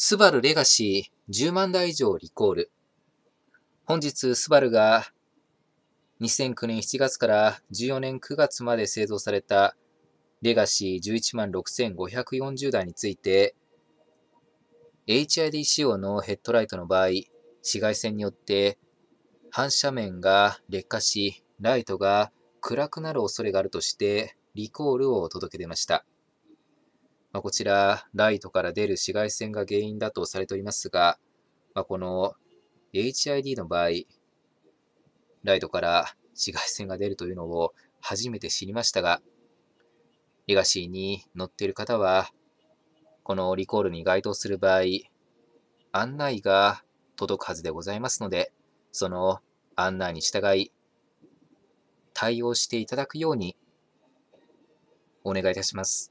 スバルレガシー10万台以上リコール。本日、スバルが2009年7月から14年9月まで製造されたレガシー11万6540台について、HID 仕様のヘッドライトの場合、紫外線によって反射面が劣化し、ライトが暗くなる恐れがあるとして、リコールを届け出ました。まあ、こちら、ライトから出る紫外線が原因だとされておりますが、まあ、この HID の場合、ライトから紫外線が出るというのを初めて知りましたが、レガシーに乗っている方は、このリコールに該当する場合、案内が届くはずでございますので、その案内に従い、対応していただくようにお願いいたします。